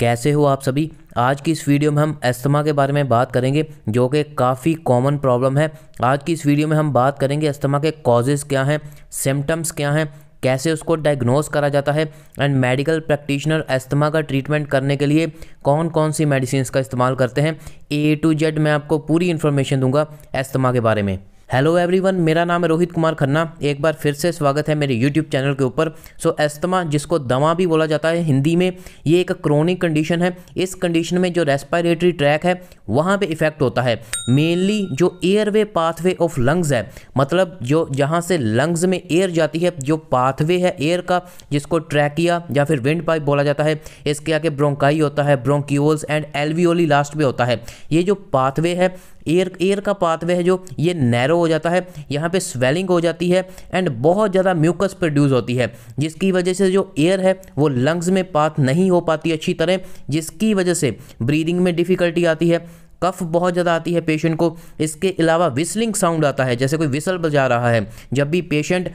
कैसे हो आप सभी आज की इस वीडियो में हम अस्थमा के बारे में बात करेंगे जो कि काफ़ी कॉमन प्रॉब्लम है आज की इस वीडियो में हम बात करेंगे अस्थमा के कॉजेज़ क्या हैं सिम्टम्स क्या हैं कैसे उसको डायग्नोस करा जाता है एंड मेडिकल प्रैक्टिशनर अस्थमा का ट्रीटमेंट करने के लिए कौन कौन सी मेडिसिन का इस्तेमाल करते हैं ए टू जेड मैं आपको पूरी इन्फॉर्मेशन दूंगा अस्थमा के बारे में हेलो एवरीवन मेरा नाम है रोहित कुमार खन्ना एक बार फिर से स्वागत है मेरे यूट्यूब चैनल के ऊपर सो so, एस्तमा जिसको दवा भी बोला जाता है हिंदी में ये एक क्रोनिक कंडीशन है इस कंडीशन में जो रेस्पायरेटरी ट्रैक है वहाँ पे इफेक्ट होता है मेनली जो एयरवे पाथवे ऑफ लंग्स है मतलब जो जहाँ से लंग्स में एयर जाती है जो पाथवे है एयर का जिसको ट्रैकिया या फिर विंड पाइप बोला जाता है इसके आगे ब्रोंकाई होता है ब्रोंक्यूल्स एंड एलवीओली लास्ट में होता है ये जो पाथवे है एयर एयर का पाथवे है जो ये नैरो हो जाता है यहाँ पे स्वेलिंग हो जाती है एंड बहुत ज़्यादा म्यूकस प्रोड्यूस होती है जिसकी वजह से जो एयर है वो लंग्स में पाथ नहीं हो पाती अच्छी तरह जिसकी वजह से ब्रीदिंग में डिफ़िकल्टी आती है कफ़ बहुत ज़्यादा आती है पेशेंट को इसके अलावा विसलिंग साउंड आता है जैसे कोई विसल बजा रहा है जब भी पेशेंट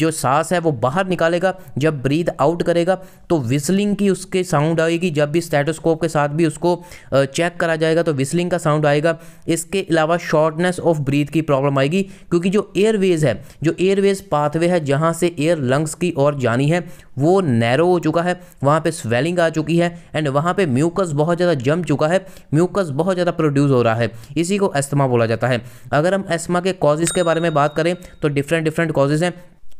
जो सांस है वो बाहर निकालेगा जब ब्रीद आउट करेगा तो विसलिंग की उसके साउंड आएगी जब भी स्टेटोस्कोप के साथ भी उसको चेक करा जाएगा तो विसलिंग का साउंड आएगा इसके अलावा शॉर्टनेस ऑफ ब्रीथ की प्रॉब्लम आएगी क्योंकि जो एयरवेज़ है जो एयरवेज़ पाथवे है जहाँ से एयर लंग्स की ओर जानी है वो नैरो हो चुका है वहाँ पर स्वेलिंग आ चुकी है एंड वहाँ पर म्यूकस बहुत ज़्यादा जम चुका है म्यूकस बहुत ज़्यादा ज़्यादा प्रोड्यूस हो रहा है इसी को अस्थमा बोला जाता है अगर हम अस्थमा के कॉजेज़ के बारे में बात करें तो डिफरेंट डिफरेंट कॉजेज़ हैं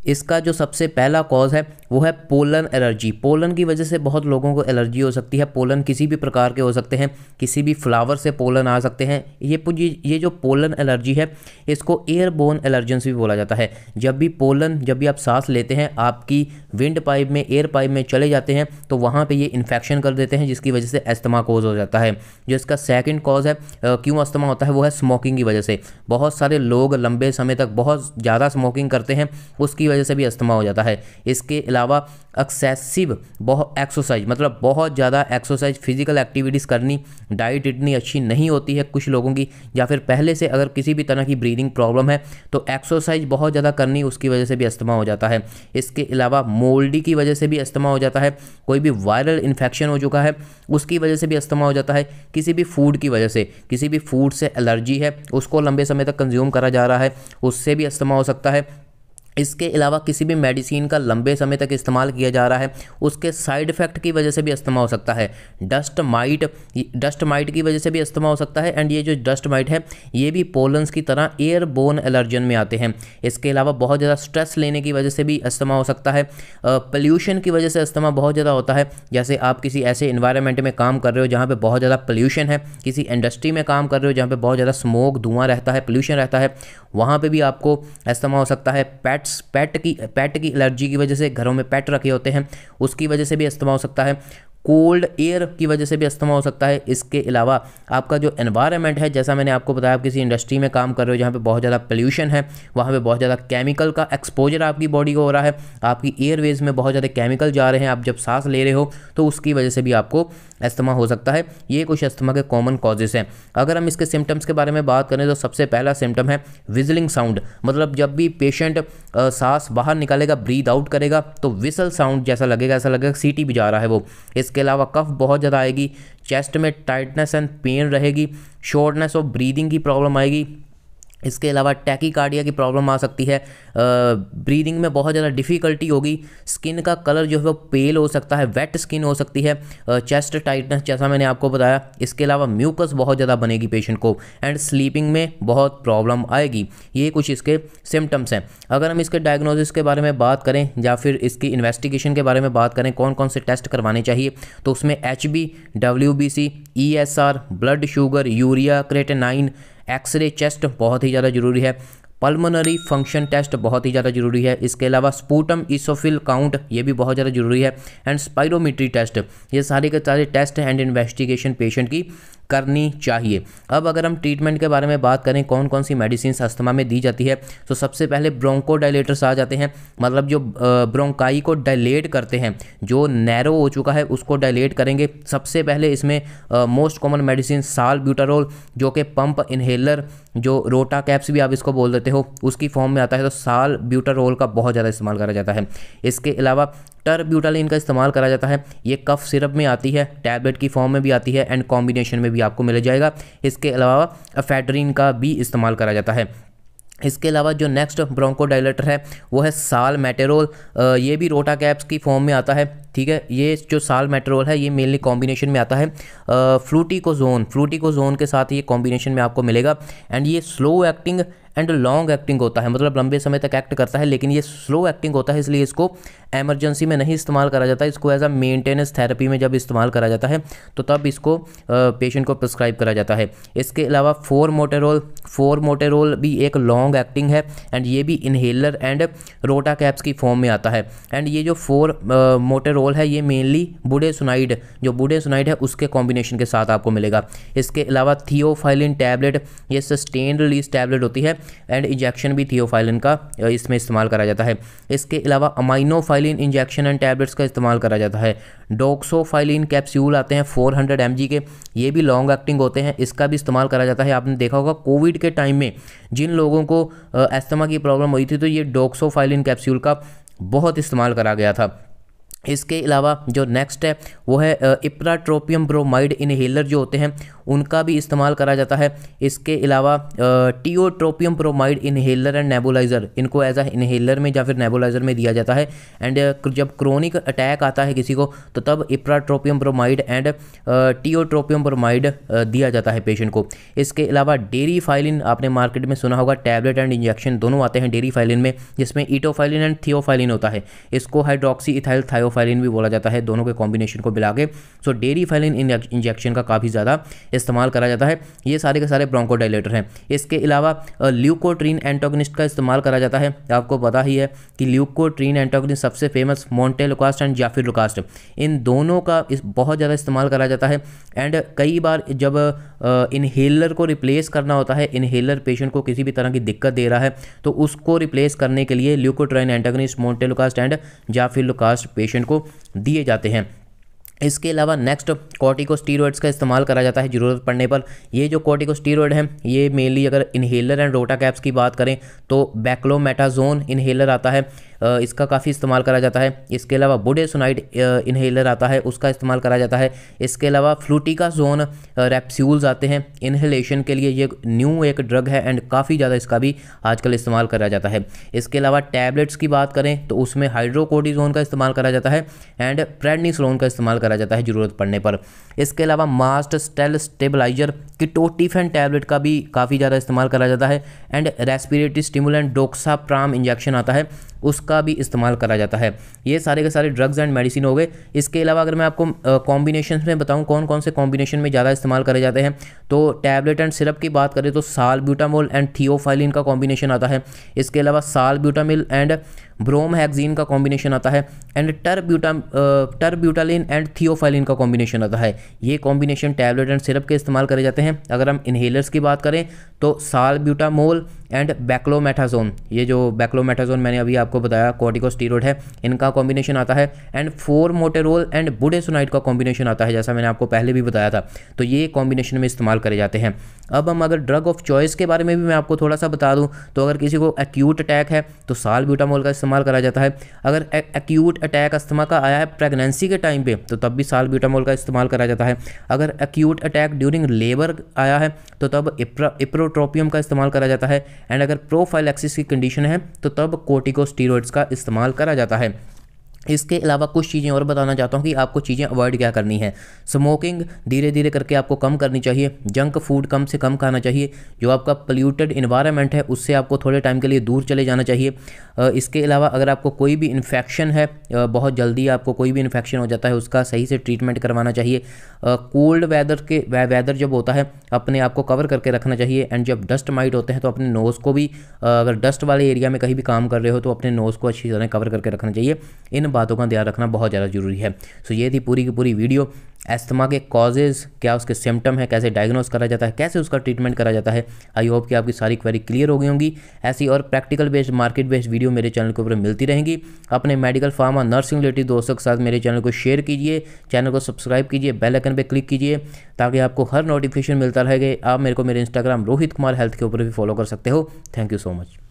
इसका जो सबसे पहला कॉज है वो है पोलन एलर्जी पोलन की वजह से बहुत लोगों को एलर्जी हो सकती है पोलन किसी भी प्रकार के हो सकते हैं किसी भी फ्लावर से पोलन आ सकते हैं ये ये जो पोलन एलर्जी है इसको एयरबोन एलर्जेंस भी बोला जाता है जब भी पोलन जब भी आप सांस लेते हैं आपकी विंड पाइप में एयर पाइप में चले जाते हैं तो वहाँ पर ये इन्फेक्शन कर देते हैं जिसकी वजह से अस्थमा कोज हो जाता है जो इसका सेकेंड कॉज है क्यों अस्थमा होता है वो है स्मोकिंग की वजह से बहुत सारे लोग लंबे समय तक बहुत ज़्यादा स्मोकिंग करते हैं उसकी वजह वजह से भी अस्थमा हो जाता है इसके अलावा एक्सेसिव बहुत एक्सरसाइज मतलब बहुत ज़्यादा एक्सरसाइज फिजिकल एक्टिविटीज़ करनी डाइट इतनी अच्छी नहीं होती है कुछ लोगों की या फिर पहले से अगर किसी भी तरह की ब्रीदिंग प्रॉब्लम है तो एक्सरसाइज बहुत ज़्यादा करनी उसकी वजह से भी अस्थमा हो जाता है इसके अलावा मोल्डी की वजह से भी अस्थमा हो जाता है कोई भी वायरल इन्फेक्शन हो चुका है उसकी वजह से भी अस्थमा हो जाता है किसी भी फूड की वजह से किसी भी फूड से एलर्जी है उसको लंबे समय तक कंज्यूम करा जा रहा है उससे भी अस्थमा हो सकता है इसके अलावा किसी भी मेडिसिन का लंबे समय तक इस्तेमाल किया जा रहा है उसके साइड इफेक्ट की वजह से भी अस्थमा हो सकता है डस्ट माइट डस्ट माइट की वजह से भी अस्थमा हो सकता है एंड ये जो डस्ट माइट है ये भी पोलन्स की तरह एयरबोन एलर्जन में आते हैं इसके अलावा बहुत ज़्यादा स्ट्रेस लेने की वजह से भी अस्थमा हो सकता है पल्यूशन की वजह से अस्थमा बहुत ज़्यादा होता है जैसे आप किसी ऐसे इन्वायरमेंट में काम कर रहे हो जहाँ पर बहुत ज़्यादा पल्यूशन है किसी इंडस्ट्री में काम कर रहे हो जहाँ पर बहुत ज़्यादा स्मोक धुआँ रहता है पल्यूशन रहता है वहाँ पर भी आपको अस्थमा हो सकता है पैट पैट्स पैट की पैट की एलर्जी की वजह से घरों में पैट रखे होते हैं उसकी वजह से भी अस्थमा हो सकता है कोल्ड एयर की वजह से भी अस्थमा हो सकता है इसके अलावा आपका जो एनवायरनमेंट है जैसा मैंने आपको बताया आप किसी इंडस्ट्री में काम कर रहे हो जहाँ पे बहुत ज़्यादा पोल्यूशन है वहाँ पे बहुत ज़्यादा केमिकल का एक्सपोजर आपकी बॉडी को हो रहा है आपकी एयरवेज में बहुत ज़्यादा केमिकल जा रहे हैं आप जब सांस ले रहे हो तो उसकी वजह से भी आपको अस्थमा हो सकता है ये कुछ अस्थमा के कॉमन कॉजेज़ हैं अगर हम इसके सिम्टम्स के बारे में बात करें तो सबसे पहला सिम्टम है विजलिंग साउंड मतलब जब भी पेशेंट सांस बाहर निकालेगा ब्रीद आउट करेगा तो विसल साउंड जैसा लगेगा ऐसा लगेगा सीटी भी जा रहा है वो इसके इसके अलावा कफ बहुत ज़्यादा आएगी चेस्ट में टाइटनेस एंड पेन रहेगी शॉर्टनेस और ब्रीदिंग की प्रॉब्लम आएगी इसके अलावा टैकीकार्डिया की प्रॉब्लम आ सकती है ब्रीदिंग में बहुत ज़्यादा डिफ़िकल्टी होगी स्किन का कलर जो है वो पेल हो सकता है वेट स्किन हो सकती है चेस्ट टाइटनेस जैसा मैंने आपको बताया इसके अलावा म्यूकस बहुत ज़्यादा बनेगी पेशेंट को एंड स्लीपिंग में बहुत प्रॉब्लम आएगी ये कुछ इसके सिम्टम्स हैं अगर हम इसके डायग्नोसिस के बारे में बात करें या फिर इसकी इन्वेस्टिगेशन के बारे में बात करें कौन कौन से टेस्ट करवाने चाहिए तो उसमें H B W B C E S R blood sugar urea creatinine X ray chest बहुत ही ज़्यादा जरूरी है पल्मोनरी फंक्शन टेस्ट बहुत ही ज़्यादा जरूरी है इसके अलावा स्पूटम इसोफिल काउंट ये भी बहुत ज़्यादा जरूरी है एंड स्पायरोमीट्री टेस्ट ये सारे के सारे टेस्ट एंड इन्वेस्टिगेशन पेशेंट की करनी चाहिए अब अगर हम ट्रीटमेंट के बारे में बात करें कौन कौन सी मेडिसिन अस्थमा में दी जाती है तो सबसे पहले ब्रोंको डायलेटर्स आ जाते हैं मतलब जो ब्रोंकाई को डायलेट करते हैं जो नैरो हो चुका है उसको डायलेट करेंगे सबसे पहले इसमें मोस्ट कॉमन मेडिसिन साल ब्यूटारोल जो कि पंप इन्हेलर जो रोटा कैप्स भी आप इसको बोल देते हो उसकी फॉर्म में आता है तो साल ब्यूटारोल का बहुत ज़्यादा इस्तेमाल करा जाता है इसके अलावा टर्ब्यूटालिन का इस्तेमाल करा जाता है ये कफ सिरप में आती है टैबलेट की फॉर्म में भी आती है एंड कॉम्बिनेशन में भी आपको मिल जाएगा इसके अलावा अफेड्रीन का भी इस्तेमाल करा जाता है इसके अलावा जो नेक्स्ट ब्रोंको डायलेटर है वो है साल मेटेरोल ये भी रोटा कैप्स की फॉर्म में आता है ठीक है ये जो साल मेटेरोल है ये मेनली कॉम्बिनेशन में आता है फ्लूटी को जोन फ्लूटी को जोन के साथ ये कॉम्बिनेशन में आपको मिलेगा एंड ये slow acting and long acting होता है मतलब लंबे समय तक एक्ट करता है लेकिन ये स्लो एक्टिंग होता है इसलिए इसको एमरजेंसी में नहीं इस्तेमाल करा जाता इसको एज अ मेंटेनेंस थेरेपी में जब इस्तेमाल करा जाता है तो तब इसको पेशेंट को प्रिस्क्राइब करा जाता है इसके अलावा फोर मोटेरोल फोर मोटेरोल भी एक लॉन्ग एक्टिंग है एंड ये भी इन्हेलर एंड रोटा कैप्स की फॉर्म में आता है एंड ये जो फोर मोटेरोल है ये मेनली बुढ़े सुनाइड जो बुढ़े सुनाइड है उसके कॉम्बिनेशन के साथ आपको मिलेगा इसके अलावा थियोफाइलिन टैबलेट ये सस्टेन रिलीज टैबलेट होती है एंड इंजेक्शन भी थियोफाइलिन का इसमें इस्तेमाल करा जाता है इसके अलावा अमाइनोफाइलिन इंजेक्शन एंड टैबलेट्स का इस्तेमाल करा जाता है डोक्सोफाइलिन कैप्स्यूल आते हैं फोर हंड्रेड एम जी के ये भी लॉन्ग एक्टिंग होते हैं इसका भी इस्तेमाल करा जाता है आपने देखा होगा कोविड के टाइम में जिन लोगों को एस्तमा की प्रॉब्लम हुई थी तो ये डोक्सोफाइलिन कैप्स्यूल का बहुत इस्तेमाल करा गया था इसके अलावा जो नेक्स्ट है वो है इप्राट्रोपियम ब्रोमाइड इनहेलर जो होते हैं उनका भी इस्तेमाल करा जाता है इसके अलावा tiotropium bromide inhaler and nebulizer इनको एज अ इनहेलर में या फिर नेबुलाइज़र में दिया जाता है एंड जब क्रोनिक अटैक आता है किसी को तो तब ipratropium bromide and tiotropium bromide दिया जाता है पेशेंट को इसके अलावा डेरी फाइलिन आपने मार्केट में सुना होगा टैबलेट एंड इंजेक्शन दोनों आते हैं डेरी फाइलिन में जिसमें ईटोफाइलिन एंड थियोफाइलिन होता है इसको हाइड्रोक्सी इथाइल थायोफ फाइलिन भी बोला जाता है दोनों के कॉम्बिनेशन को मिला के सो डेरी फाइलिन इंजेक्शन का काफ़ी ज़्यादा इस्तेमाल करा जाता है ये सारे के सारे ब्रोंकोडाइलेटर हैं इसके अलावा ल्यूकोट्रीन एंटोगनिस्ट का इस्तेमाल करा जाता है आपको पता ही है कि ल्यूकोट्रीन एंटोगनिस्ट सबसे famous montelukast and zafirlukast इन दोनों का इस बहुत ज़्यादा इस्तेमाल करा जाता है एंड कई बार जब इन्हेलर को रिप्लेस करना होता है इन्हेलर पेशेंट को किसी भी तरह की दिक्कत दे रहा है तो उसको रिप्लेस करने के लिए leukotriene antagonist montelukast and zafirlukast patient patient को दिए जाते हैं इसके अलावा नेक्स्ट कॉर्टिकोस्टीरॉइड्स का इस्तेमाल करा जाता है ज़रूरत पड़ने पर ये जो कॉर्टिकोस्टीरॉइड हैं ये मेनली अगर इन्हेलर एंड रोटा कैप्स की बात करें तो बैक्लोमेटाजोन इन्हेलर आता है इसका काफ़ी इस्तेमाल करा जाता है इसके अलावा बोडेसोनाइड इन्हेलर आता है उसका इस्तेमाल करा जाता है इसके अलावा फ्लूटिका जोन रेप्स्यूल्स आते हैं इन्हेलेशन के लिए ये न्यू एक ड्रग है एंड काफ़ी ज़्यादा इसका भी आजकल इस्तेमाल करा जाता है इसके अलावा टैबलेट्स की बात करें तो उसमें हाइड्रोकोडिजोन का इस्तेमाल करा जाता है एंड प्रेडनीसलोन का इस्तेमाल करा जाता है ज़रूरत पड़ने पर इसके अलावा मास्ट स्टेल स्टेबलाइजर किटोटिफेन टैबलेट का भी काफ़ी ज़्यादा इस्तेमाल करा जाता है and respiratory stimulant doxapram injection आता है उसका भी इस्तेमाल करा जाता है ये सारे के सारे ड्रग्स एंड मेडिसिन हो गए इसके अलावा अगर मैं आपको कॉम्बिनेशन में बताऊँ कौन कौन से कॉम्बिनेशन में ज़्यादा इस्तेमाल करे जाते हैं तो टैबलेट एंड सिरप की बात करें तो साल ब्यूटामोल एंड थियोफाइलिन का कॉम्बिनेशन आता है इसके अलावा साल ब्यूटामिल एंड ब्रोम हैगजीन का कॉम्बिनेशन आता है and terbuta terbutaline and theophylline का कॉम्बिनेशन आता है ये कॉम्बिनेशन टैबलेट एंड सिरप के इस्तेमाल करे जाते हैं अगर हम इन्हेलर्स की बात करें तो साल ब्यूटामोल एंड बैक्लोमेटाजोन ये जो बैक्लोमेटाजोन मैंने अभी आपको बताया कॉर्टिकोस्टीरोड है इनका कॉम्बिनेशन आता है and formoterol and budesonide का कॉम्बिनेशन आता है जैसा मैंने आपको पहले भी बताया था तो ये कॉम्बिनेशन में इस्तेमाल करे जाते हैं अब हम अगर ड्रग ऑफ चॉइस के बारे में भी मैं आपको थोड़ा सा बता दूँ तो अगर किसी को एक्यूट अटैक है तो साल ब्यूटामोल का इस्तेमाल करा जाता है अगर एक्यूट अटैक अस्थमा का आया है प्रेगनेंसी के टाइम पे तो तब भी साल ब्यूटामोल का इस्तेमाल करा जाता है अगर एक्यूट अटैक ड्यूरिंग लेबर आया है तो तब इप्रोट्रोपियम का इस्तेमाल करा जाता है एंड अगर प्रोफाइलैक्सिस की कंडीशन है तो तब कोटिकोस्टीरोड्स का इस्तेमाल करा जाता है इसके अलावा कुछ चीज़ें और बताना चाहता हूँ कि आपको चीज़ें अवॉइड क्या करनी है स्मोकिंग धीरे धीरे करके आपको कम करनी चाहिए जंक फूड कम से कम खाना चाहिए जो आपका पोल्यूटेड इन्वायरमेंट है उससे आपको थोड़े टाइम के लिए दूर चले जाना चाहिए इसके अलावा अगर आपको कोई भी इन्फेक्शन है बहुत जल्दी आपको कोई भी इन्फेक्शन हो जाता है उसका सही से ट्रीटमेंट करवाना चाहिए कोल्ड वैदर के वैदर जब होता है अपने आप को कवर करके रखना चाहिए एंड जब डस्ट माइट होते हैं तो अपने नोज़ को भी अगर डस्ट वाले एरिया में कहीं भी काम कर रहे हो तो अपने नोज़ को अच्छी तरह कवर करके रखना चाहिए इन बातों का ध्यान रखना बहुत ज़्यादा ज़रूरी है सो ये थी पूरी की पूरी वीडियो एस्थमा के कॉजेज़ क्या उसके सिम्टम है कैसे डायग्नोस करा जाता है कैसे उसका ट्रीटमेंट करा जाता है आई होप कि आपकी सारी क्वेरी क्लियर हो गई होंगी ऐसी और practical based market based video मेरे चैनल के ऊपर मिलती रहेंगी अपने मेडिकल फार्मा नर्सिंग रिलेटेड दोस्तों के साथ मेरे चैनल को शेयर कीजिए चैनल को सब्सक्राइब कीजिए बेलाइकन पर क्लिक कीजिए ताकि आपको हर नोटिफिकेशन मिलता रहेगा आप मेरे को मेरे इंस्टाग्राम रोहित कुमार हेल्थ के ऊपर भी फॉलो कर सकते हो थैंक यू सो मच